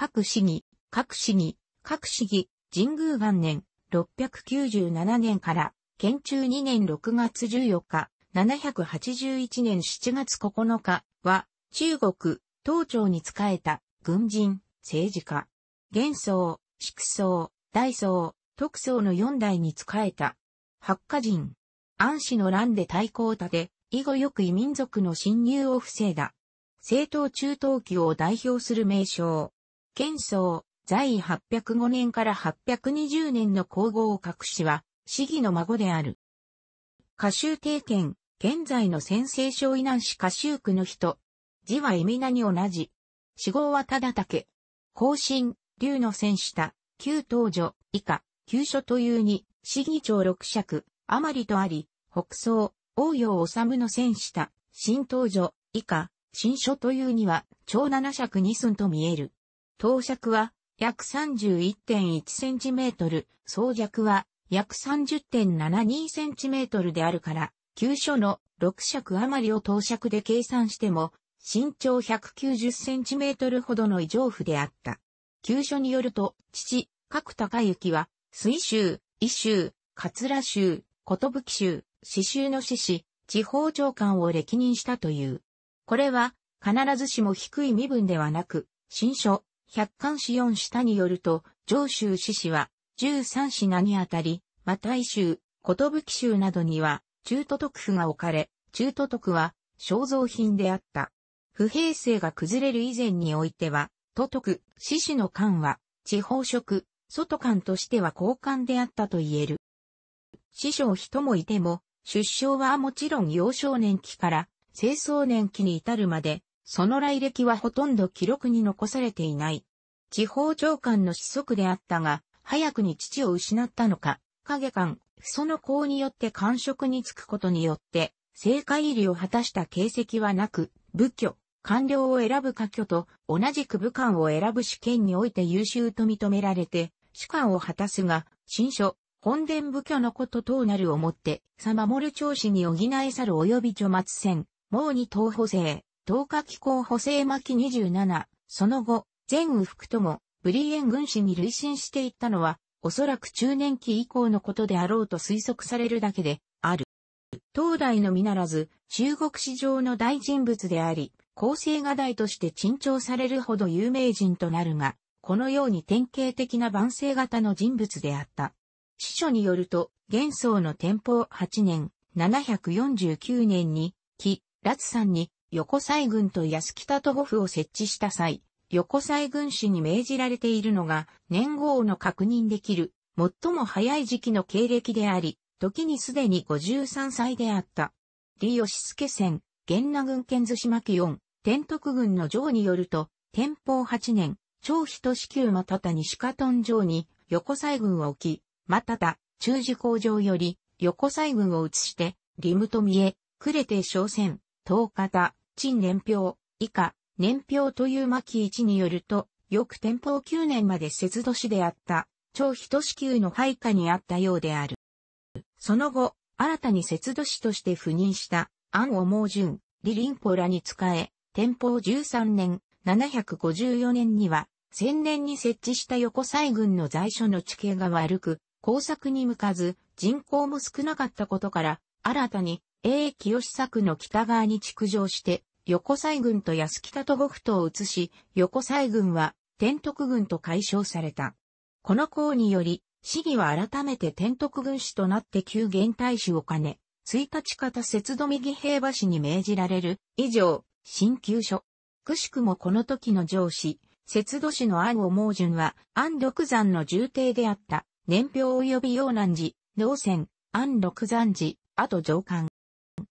各市議、各市議、各市議、神宮元年697年から、県中2年6月14日、781年7月9日は、中国、東朝に仕えた、軍人、政治家、元宗、祝宗、大宗、徳宗の4代に仕えた、八家人、安氏の乱で対抗立て、以後よく異民族の侵入を防いだ。政党中東期を代表する名称。剣宗、在位805年から820年の皇后隠しは、市議の孫である。歌集帝剣、現在の先制省以南市歌集区の人。字はみなに同じ。死号はただけ。後進、竜の戦下、旧東女、以下、旧書というに、市議長六尺、あまりとあり、北総、王陽治の戦下、新東女、以下、新書というには、長七尺二寸と見える。到尺は約 31.1cm、総尺は約 30.72cm であるから、急所の6尺余りを到尺で計算しても、身長 190cm ほどの異常符であった。急所によると、父、角高行は、水州、伊州、桂州、き州、四州の志士、地方長官を歴任したという。これは、必ずしも低い身分ではなく、新書、百官四四下によると、上州志士は、十三品にあたり、また異州、ことぶき州などには、中都督府が置かれ、中都督は、肖像品であった。不平成が崩れる以前においては、都督、志士の官は、地方職、外官としては交換であったと言える。師匠人もいても、出生はもちろん幼少年期から、清少年期に至るまで、その来歴はほとんど記録に残されていない。地方長官の子息であったが、早くに父を失ったのか、影官、その功によって官職に就くことによって、政界入りを果たした形跡はなく、仏居、官僚を選ぶ科挙と同じく武官を選ぶ試験において優秀と認められて、主官を果たすが、新書、本殿武居のこと等なるをもって、さ守る調子に補えざる及び除末戦、毛に東補正、東0日機構補正巻27、その後、全右副とも、ブリーエン軍師に累進していったのは、おそらく中年期以降のことであろうと推測されるだけで、ある。東大のみならず、中国史上の大人物であり、構成画大として珍重されるほど有名人となるが、このように典型的な万世型の人物であった。司書によると、元宋の天保8年、749年に、木、辣さんに、横西軍と安北都護府を設置した際、横西軍士に命じられているのが、年号の確認できる、最も早い時期の経歴であり、時にすでに53歳であった。李義助戦、源那軍県津島紀四、天徳軍の城によると、天保8年、長人支給またた西加頓城に、横西軍を置き、またた、中寺工場より、横西軍を移して、リムと見え、呉れて商船、東方、陳年表、以下、年表という巻一によると、翌天保9年まで節度市であった、超人支給の配下にあったようである。その後、新たに節度市として赴任した、安尾毛順、李林ポらに仕え、天保13年、754年には、千年に設置した横西軍の在所の地形が悪く、工作に向かず、人口も少なかったことから、新たに、英清作の北側に築城して、横西軍と安北と呉府とを移し、横西軍は天徳軍と解消された。この項により、市議は改めて天徳軍師となって旧元大使を兼ね、1日方節度右平和氏に命じられる、以上、新旧書。くしくもこの時の上司、節度氏の安を盲順は、安六山の重帝であった、年表及び陽南寺、農船、安六山寺、あと上官。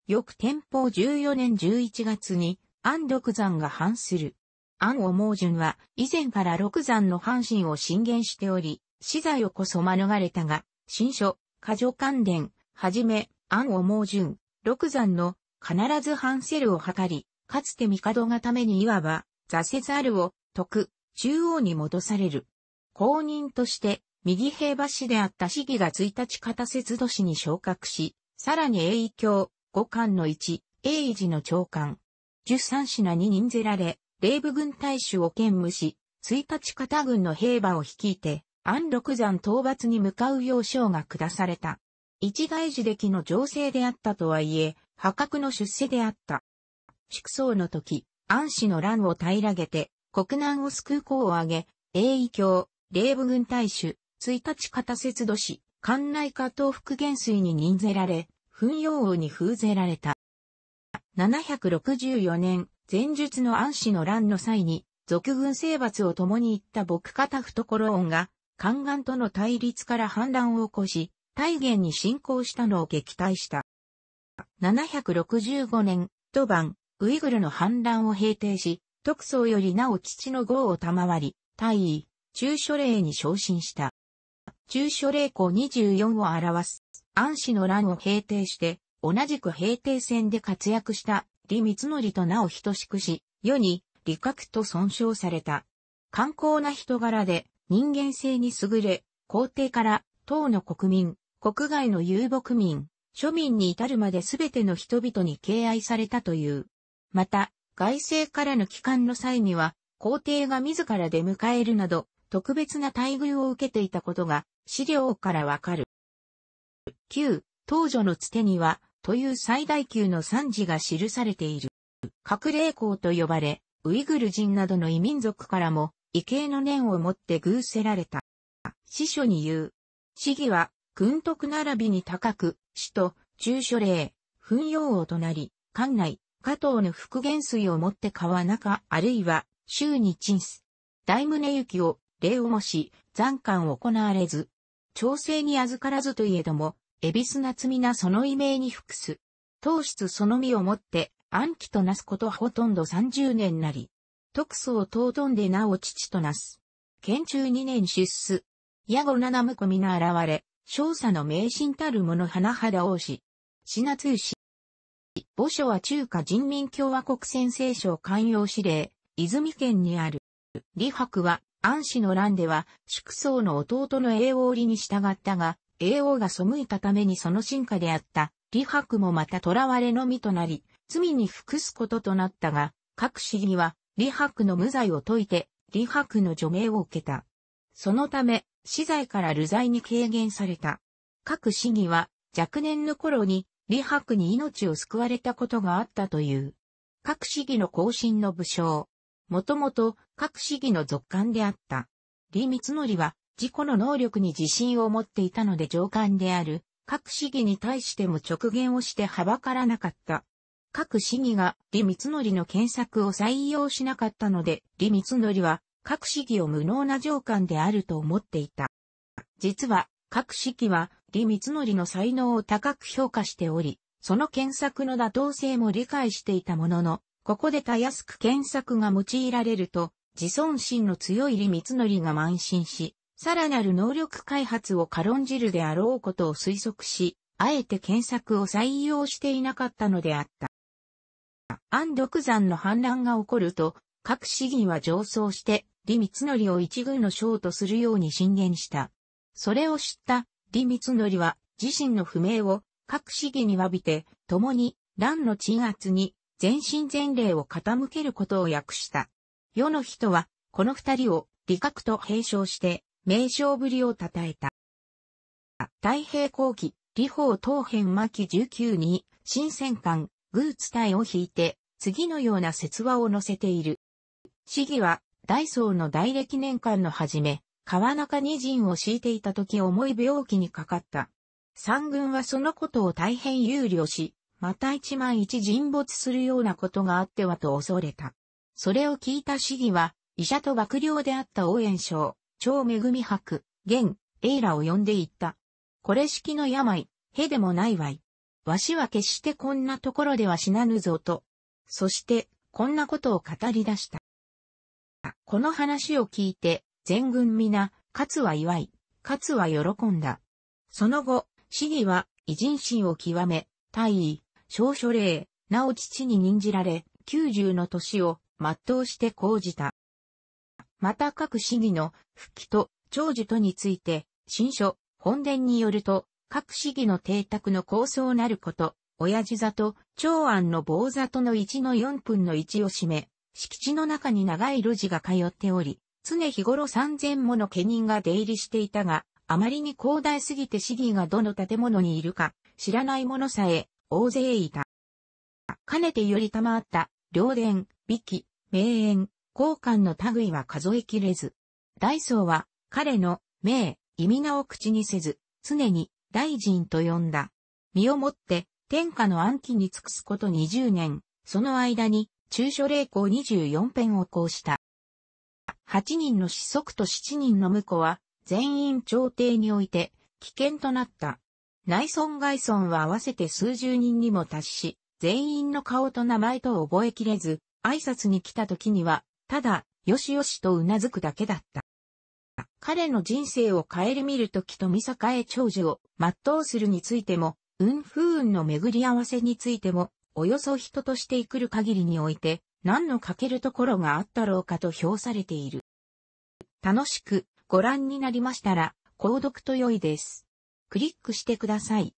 翌天保14年11月に安六山が反する。安を毛順は以前から六山の半身を進言しており、死罪をこそ免れたが、新書、過剰関連、はじめ、安を毛順、六山の必ず反せるを図り、かつて帝がためにいわば、座せざるを、徳、中央に戻される。公認として、右平橋であった市議が1日片節都市に昇格し、さらに影響、五官の一、英治の長官。十三品に任ぜられ、霊部軍大使を兼務し、一日方軍の兵馬を率いて、安禄山討伐に向かう要衝が下された。一大事歴の情勢であったとはいえ、破格の出世であった。祝葬の時、安氏の乱を平らげて、国難を救う功を挙げ、英一教、霊部軍大使、一日方節度市、関内下東福元水に任ぜられ、噴揚王に封ぜられた。764年、前述の安氏の乱の際に、俗軍征伐を共に行った牧方懐恩が、宦官との対立から反乱を起こし、大元に侵攻したのを撃退した。765年、土晩、ウイグルの反乱を平定し、特捜よりなお父の号を賜り、大尉、中書令に昇進した。中書令公24を表す安氏の乱を平定して、同じく平定戦で活躍した李光則と名を等しくし、世に李覚と損傷された。観光な人柄で人間性に優れ、皇帝から党の国民、国外の遊牧民、庶民に至るまで全ての人々に敬愛されたという。また、外政からの帰還の際には、皇帝が自ら出迎えるなど、特別な待遇を受けていたことが、資料からわかる。旧、東女のつてには、という最大級の惨事が記されている。隠霊校と呼ばれ、ウイグル人などの異民族からも、異形の念を持って偶せられた。司書に言う。市議は、軍徳並びに高く、首都、中所令、噴用をとなり、館内、加藤の復元水を持って川中、あるいは、州に鎮す。大宗行を、礼をもし、残官行われず、調整に預からずといえども、エビスナツミナその異名に服す。当室その身をもって、暗記となすことほとんど三十年なり。特措を尊んでなお父となす。県中二年出世。矢後七向みな現れ、少佐の名神たる者花肌王子。品通し。墓所は中華人民共和国先誓省官用指令、泉県にある。李白は、安氏の乱では、祝僧の弟の栄王理に従ったが、英王が背いたためにその進化であった、李白もまた囚われのみとなり、罪に服すこととなったが、各市議は、李白の無罪を解いて、李白の除名を受けた。そのため、死罪から流罪に軽減された。各市議は、若年の頃に、李白に命を救われたことがあったという。各市議の後進の武将。もともと、各市議の続官であった。李光則は、自己の能力に自信を持っていたので上官である、各市議に対しても直言をしてはばからなかった。各市議が李光則の検索を採用しなかったので、李光則は各市議を無能な上官であると思っていた。実は、各市議は李光則の才能を高く評価しており、その検索の妥当性も理解していたものの、ここでたやすく検索が用いられると、自尊心の強い李光則が慢心し、さらなる能力開発を軽んじるであろうことを推測し、あえて検索を採用していなかったのであった。安禄山の反乱が起こると、各市議は上層して、李光則を一軍の将とするように進言した。それを知った李光則は自身の不明を各市議に詫びて、共に乱の鎮圧に全身全霊を傾けることを訳した。世の人は、この二人を理覚と併称して、名称ぶりを称えた。太平後期、李法東辺巻19に、新戦艦、グーツ隊を引いて、次のような説話を載せている。市議は、大ーの大歴年間の初め、川中二陣を敷いていた時重い病気にかかった。三軍はそのことを大変憂慮し、また一万一沈没するようなことがあってはと恐れた。それを聞いた市議は、医者と幕僚であった応援省、超恵み博、現、エイラを呼んでいった。これ式の病、へでもないわい。わしは決してこんなところでは死なぬぞと。そして、こんなことを語り出した。この話を聞いて、全軍皆、勝は祝い、勝は喜んだ。その後、市議は、偉人心を極め、大尉、少書令、なお父に任じられ、九十の年を全うして講じた。また各市議の復帰と長寿とについて、新書、本殿によると、各市議の邸宅の構想なること、親父座と長安の坊座との1の4分の1を占め、敷地の中に長い路地が通っており、常日頃3000もの家人が出入りしていたが、あまりに広大すぎて市議がどの建物にいるか、知らない者さえ、大勢いた。かねてより賜った、両殿、美紀、名園、交換の類は数えきれず。ダイソーは彼の名、意味名を口にせず、常に大臣と呼んだ。身をもって天下の暗記に尽くすこと20年、その間に中書霊校24編を講した。8人の子息と7人の婿は全員朝廷において危険となった。内村外村は合わせて数十人にも達し、全員の顔と名前と覚えきれず、挨拶に来た時にはただ、よしよしと頷くだけだった。彼の人生を顧みるときと見栄長寿を全うするについても、運不運の巡り合わせについても、およそ人として生くる限りにおいて、何の欠けるところがあったろうかと評されている。楽しくご覧になりましたら、購読と良いです。クリックしてください。